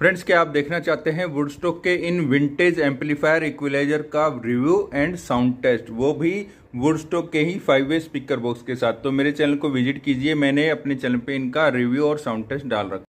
friends क्या आप देखना चाहते हैं वुडस्टॉक के इन विंटेज एम्पलीफायर इक्विलाइजर का रिव्यू एंड साउंड टेस्ट वो भी वुडस्टॉक के ही फाइव वे स्पीकर बॉक्स के साथ तो मेरे चैनल को विजिट कीजिए मैंने अपने चैनल पे इनका रिव्यू और साउंड टेस्ट डाल रखा